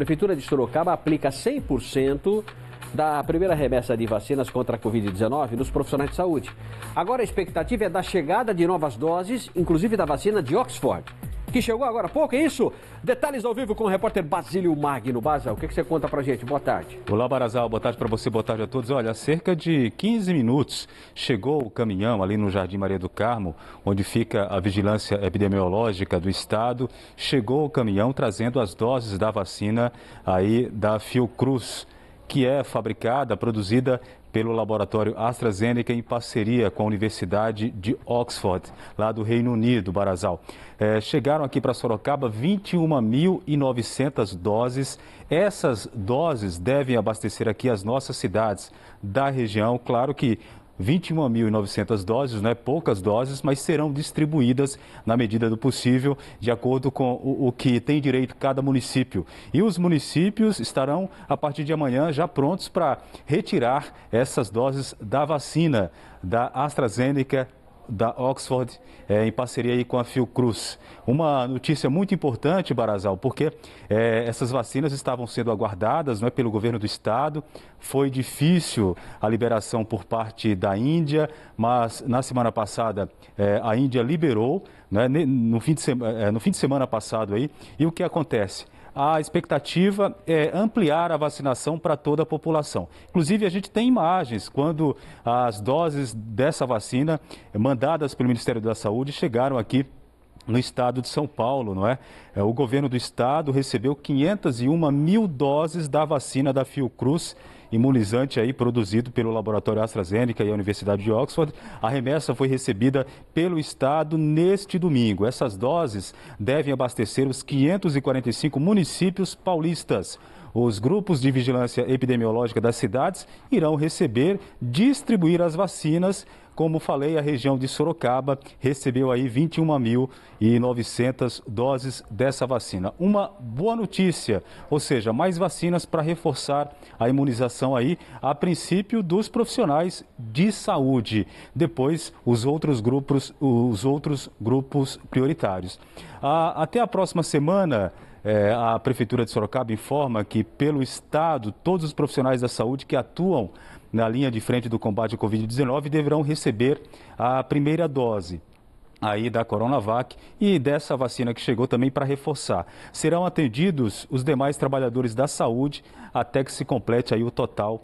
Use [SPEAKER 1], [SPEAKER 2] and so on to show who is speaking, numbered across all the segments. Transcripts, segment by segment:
[SPEAKER 1] Prefeitura de Sorocaba aplica 100% da primeira remessa de vacinas contra a Covid-19 nos profissionais de saúde. Agora a expectativa é da chegada de novas doses, inclusive da vacina de Oxford que chegou agora há pouco, é isso? Detalhes ao vivo com o repórter Basílio Magno. Baza, o que, que você conta pra gente? Boa tarde.
[SPEAKER 2] Olá, Barazal, boa tarde para você, boa tarde a todos. Olha, há cerca de 15 minutos chegou o caminhão ali no Jardim Maria do Carmo, onde fica a vigilância epidemiológica do estado. Chegou o caminhão trazendo as doses da vacina aí da Fiocruz que é fabricada, produzida pelo laboratório AstraZeneca em parceria com a Universidade de Oxford, lá do Reino Unido, Barazal. É, chegaram aqui para Sorocaba 21.900 doses. Essas doses devem abastecer aqui as nossas cidades da região. Claro que 21.900 doses, né, poucas doses, mas serão distribuídas na medida do possível, de acordo com o, o que tem direito cada município. E os municípios estarão, a partir de amanhã, já prontos para retirar essas doses da vacina da AstraZeneca da Oxford, é, em parceria aí com a Fiocruz. Uma notícia muito importante, Barazal, porque é, essas vacinas estavam sendo aguardadas é pelo governo do estado. Foi difícil a liberação por parte da Índia, mas na semana passada é, a Índia liberou, né, no, fim de sema, é, no fim de semana passado aí. E o que acontece? a expectativa é ampliar a vacinação para toda a população. Inclusive, a gente tem imagens quando as doses dessa vacina mandadas pelo Ministério da Saúde chegaram aqui no estado de São Paulo, não é? é o governo do estado recebeu 501 mil doses da vacina da Fiocruz imunizante aí produzido pelo laboratório AstraZeneca e a Universidade de Oxford. A remessa foi recebida pelo Estado neste domingo. Essas doses devem abastecer os 545 municípios paulistas. Os grupos de vigilância epidemiológica das cidades irão receber, distribuir as vacinas como falei, a região de Sorocaba recebeu aí 21.900 doses dessa vacina. Uma boa notícia, ou seja, mais vacinas para reforçar a imunização aí, a princípio dos profissionais de saúde, depois os outros grupos, os outros grupos prioritários. até a próxima semana, é, a Prefeitura de Sorocaba informa que, pelo Estado, todos os profissionais da saúde que atuam na linha de frente do combate ao Covid-19 deverão receber a primeira dose aí da Coronavac e dessa vacina que chegou também para reforçar. Serão atendidos os demais trabalhadores da saúde até que se complete aí o total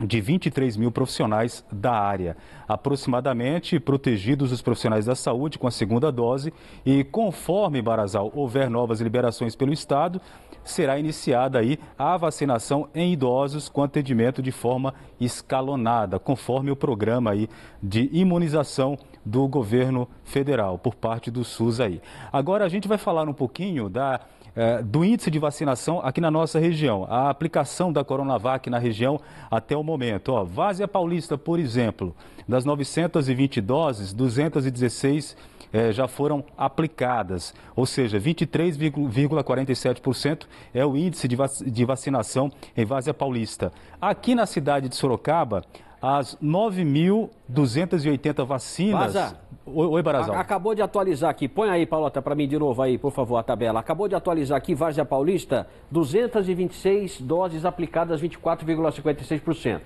[SPEAKER 2] de 23 mil profissionais da área. Aproximadamente protegidos os profissionais da saúde com a segunda dose e conforme, Barazal, houver novas liberações pelo Estado, será iniciada aí a vacinação em idosos com atendimento de forma escalonada, conforme o programa aí de imunização do governo federal por parte do SUS aí. Agora a gente vai falar um pouquinho da é, do índice de vacinação aqui na nossa região, a aplicação da Coronavac na região até o momento. Ó, Várzea Paulista, por exemplo, das 920 doses, 216 é, já foram aplicadas, ou seja, 23,47% é o índice de, vac de vacinação em Várzea Paulista. Aqui na cidade de Sorocaba, as 9.280 vacinas. Vaza
[SPEAKER 1] Oi, Barazal. Acabou de atualizar aqui. Põe aí, Paulota, para mim de novo aí, por favor, a tabela. Acabou de atualizar aqui, Várzea Paulista, 226 doses aplicadas, 24,56%.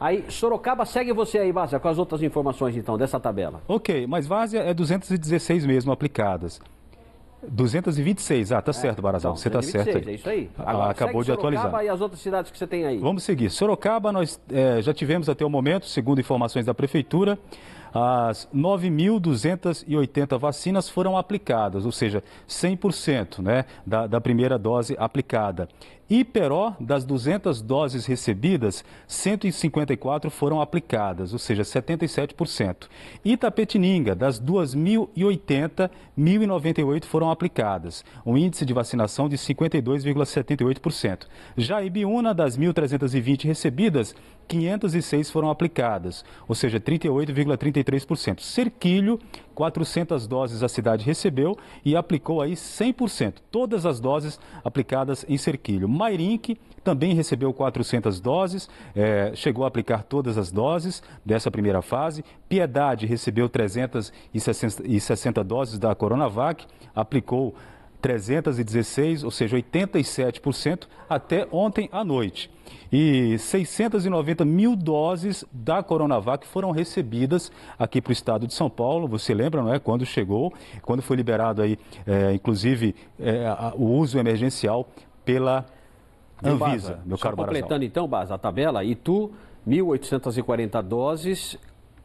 [SPEAKER 1] Aí, Sorocaba, segue você aí, Várzea, com as outras informações, então, dessa tabela.
[SPEAKER 2] Ok, mas Várzea é 216 mesmo aplicadas. 226, ah, tá é, certo, Barazão então, você 226, tá certo aí. É isso aí. Ah, Agora, acabou de Sorocaba atualizar.
[SPEAKER 1] e as outras cidades que você tem aí.
[SPEAKER 2] Vamos seguir. Sorocaba, nós é, já tivemos até o momento, segundo informações da Prefeitura, as 9.280 vacinas foram aplicadas, ou seja, 100% né, da, da primeira dose aplicada. Iperó, das 200 doses recebidas, 154 foram aplicadas, ou seja, 77%. Itapetininga, das 2.080, 1.098 foram aplicadas, um índice de vacinação de 52,78%. Já Ibiúna, das 1.320 recebidas, 506 foram aplicadas, ou seja, 38,33%. Cerquilho, 400 doses a cidade recebeu e aplicou aí 100%, todas as doses aplicadas em Serquilho. Mairink também recebeu 400 doses, é, chegou a aplicar todas as doses dessa primeira fase. Piedade recebeu 360 doses da Coronavac, aplicou 316, ou seja, 87% até ontem à noite. E 690 mil doses da Coronavac foram recebidas aqui para o estado de São Paulo. Você lembra, não é? Quando chegou, quando foi liberado aí, é, inclusive, é, a, o uso emergencial pela
[SPEAKER 1] Anvisa, Baza, meu caro completando Barazão. então, Baza, a tabela, Itu, 1.840 doses,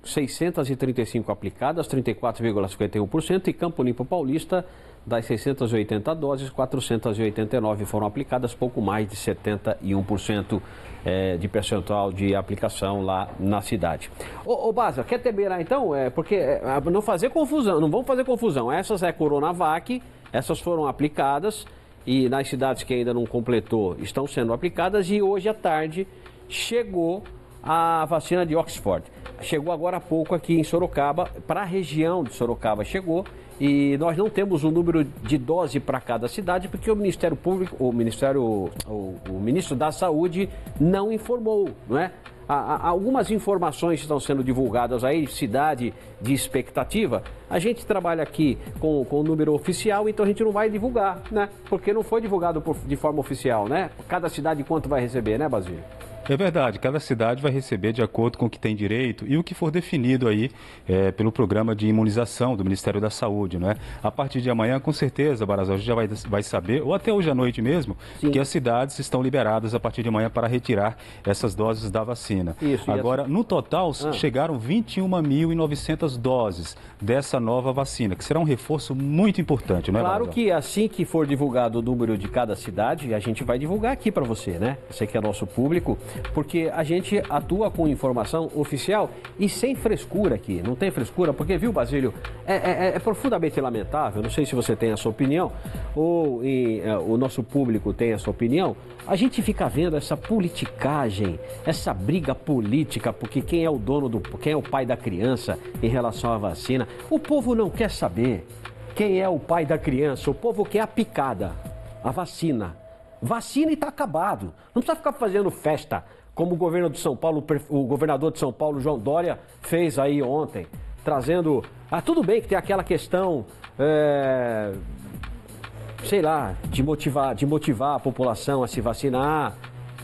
[SPEAKER 1] 635 aplicadas, 34,51%, e Campo Limpo Paulista, das 680 doses, 489 foram aplicadas, pouco mais de 71% eh, de percentual de aplicação lá na cidade. Ô, ô Baza, quer temerar então? É, porque é, é, não fazer confusão, não vamos fazer confusão. Essas é Coronavac, essas foram aplicadas e nas cidades que ainda não completou estão sendo aplicadas e hoje à tarde chegou a vacina de Oxford. Chegou agora há pouco aqui em Sorocaba, para a região de Sorocaba chegou, e nós não temos o um número de dose para cada cidade, porque o Ministério Público, o Ministério, o, o Ministro da Saúde não informou, não é? Há, há algumas informações estão sendo divulgadas aí, cidade de expectativa. A gente trabalha aqui com, com o número oficial, então a gente não vai divulgar, né? Porque não foi divulgado por, de forma oficial, né? Cada cidade quanto vai receber, né, Basílio?
[SPEAKER 2] É verdade, cada cidade vai receber de acordo com o que tem direito e o que for definido aí é, pelo programa de imunização do Ministério da Saúde, não é? A partir de amanhã, com certeza, Barazal já vai, vai saber, ou até hoje à noite mesmo, Sim. que as cidades estão liberadas a partir de amanhã para retirar essas doses da vacina. Isso, Agora, isso. no total, ah. chegaram 21.900 doses dessa nova vacina, que será um reforço muito importante, não é, Claro que
[SPEAKER 1] assim que for divulgado o número de cada cidade, a gente vai divulgar aqui para você, né? Você que é nosso público porque a gente atua com informação oficial e sem frescura aqui. Não tem frescura, porque, viu, Basílio, é, é, é, é profundamente lamentável, não sei se você tem a sua opinião, ou e, é, o nosso público tem a sua opinião, a gente fica vendo essa politicagem, essa briga política, porque quem é o dono do. quem é o pai da criança em relação à vacina. O povo não quer saber quem é o pai da criança, o povo quer a picada, a vacina. Vacina e está acabado. Não precisa ficar fazendo festa, como o governo de São Paulo, o governador de São Paulo, João Dória, fez aí ontem, trazendo. Ah, tudo bem que tem aquela questão. É... Sei lá, de motivar, de motivar a população a se vacinar,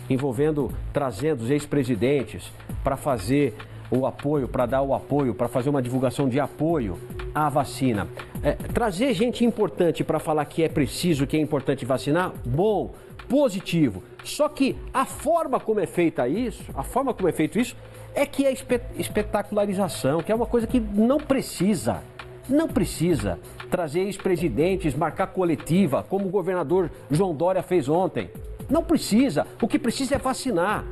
[SPEAKER 1] envolvendo, trazendo os ex-presidentes para fazer o apoio, para dar o apoio, para fazer uma divulgação de apoio à vacina. É, trazer gente importante para falar que é preciso, que é importante vacinar, bom, positivo. Só que a forma como é feita isso, a forma como é feito isso, é que é espetacularização, que é uma coisa que não precisa. Não precisa trazer ex-presidentes, marcar coletiva, como o governador João Dória fez ontem. Não precisa. O que precisa é vacinar.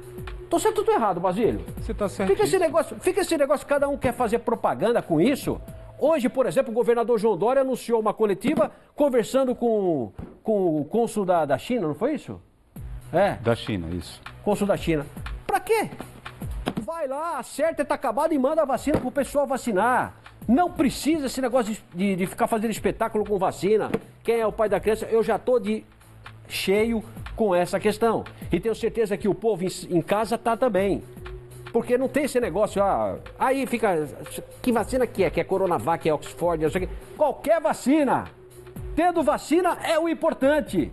[SPEAKER 1] Tô certo ou tô errado, Basílio? Você tá certo. Fica esse negócio, fica esse negócio, cada um quer fazer propaganda com isso. Hoje, por exemplo, o governador João Dória anunciou uma coletiva conversando com, com o cônsul da, da China, não foi isso? É. Da China, isso. Cônsul da China. Pra quê? Vai lá, acerta, tá acabado e manda a vacina pro pessoal vacinar. Não precisa esse negócio de, de, de, ficar fazendo espetáculo com vacina. Quem é o pai da criança? Eu já tô de cheio com essa questão. E tenho certeza que o povo em, casa tá também. Porque não tem esse negócio, ah, aí fica. Que vacina que é? Que é Coronavac, que é Oxford, não sei o quê. Qualquer vacina. Tendo vacina é o importante.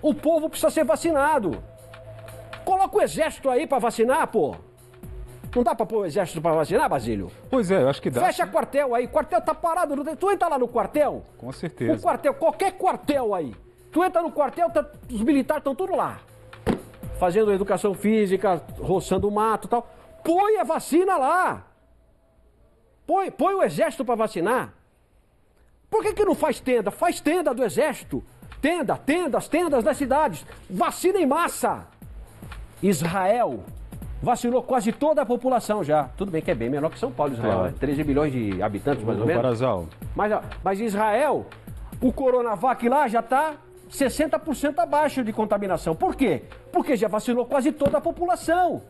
[SPEAKER 1] O povo precisa ser vacinado. Coloca o exército aí para vacinar, pô. Não dá para pôr o exército para vacinar, Basílio? Pois é, eu acho que dá. Fecha quartel aí. Quartel tá parado. Tu entra lá no quartel? Com certeza. O quartel, qualquer quartel aí. Tu entra no quartel, tá, os militares estão tudo lá. Fazendo educação física, roçando o mato e tal. Põe a vacina lá. Põe, põe o exército para vacinar. Por que, que não faz tenda? Faz tenda do exército. Tenda, tendas, tendas das cidades. Vacina em massa. Israel vacinou quase toda a população já. Tudo bem que é bem menor que São Paulo, Israel. É 13 né? milhões de habitantes, mais ou menos. Mas, mas Israel, o Coronavac lá já está 60% abaixo de contaminação. Por quê? Porque já vacinou quase toda a população.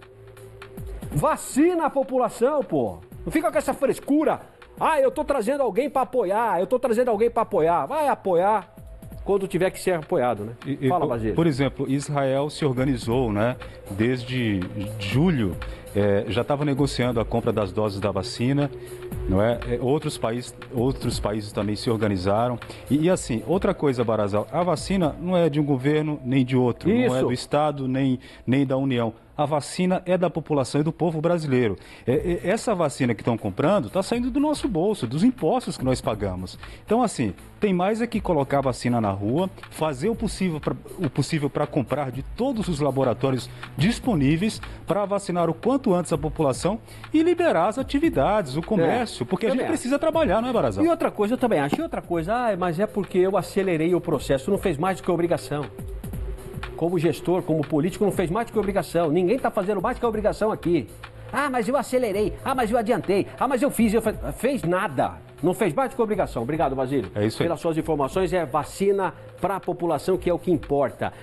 [SPEAKER 1] Vacina a população, pô. Não fica com essa frescura. Ah, eu tô trazendo alguém para apoiar, eu tô trazendo alguém para apoiar. Vai apoiar
[SPEAKER 2] quando tiver que ser apoiado, né? E, Fala, Bagé. Por exemplo, Israel se organizou, né? Desde julho é, já estava negociando a compra das doses da vacina, não é? é outros países, outros países também se organizaram. E, e assim, outra coisa, Barazal, a vacina não é de um governo nem de outro, Isso. não é do Estado nem, nem da União a vacina é da população e do povo brasileiro. É, é, essa vacina que estão comprando está saindo do nosso bolso, dos impostos que nós pagamos. Então, assim, tem mais é que colocar a vacina na rua, fazer o possível o possível para comprar de todos os laboratórios disponíveis para vacinar o quanto antes a população e liberar as atividades, o comércio, é, porque a gente acho. precisa trabalhar,
[SPEAKER 1] não é, Barazão? E outra coisa eu também achei outra coisa, ah, mas é porque eu acelerei o processo, não fez mais do que a obrigação como gestor, como político, não fez mais do que obrigação. Ninguém está fazendo mais do que obrigação aqui. Ah, mas eu acelerei. Ah, mas eu adiantei. Ah, mas eu fiz. Eu Fez nada. Não fez mais do que obrigação. Obrigado, Basílio. É isso aí. Pelas suas informações, é vacina para a população que é o que importa.